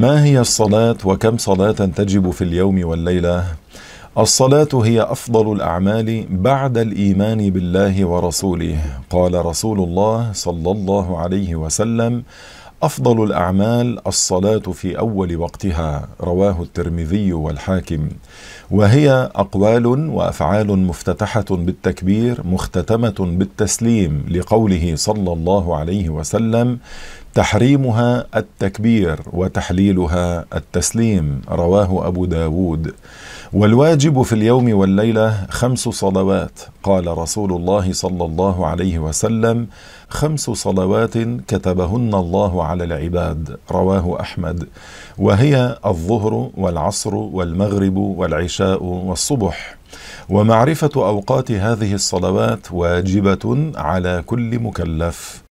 ما هي الصلاة وكم صلاة تجب في اليوم والليلة؟ الصلاة هي أفضل الأعمال بعد الإيمان بالله ورسوله، قال رسول الله صلى الله عليه وسلم: افضل الاعمال الصلاه في اول وقتها رواه الترمذي والحاكم وهي اقوال وافعال مفتتحه بالتكبير مختتمه بالتسليم لقوله صلى الله عليه وسلم تحريمها التكبير وتحليلها التسليم رواه أبو داود والواجب في اليوم والليلة خمس صلوات قال رسول الله صلى الله عليه وسلم خمس صلوات كتبهن الله على العباد رواه احمد وهي الظهر والعصر والمغرب والعشاء والصبح ومعرفه اوقات هذه الصلوات واجبه على كل مكلف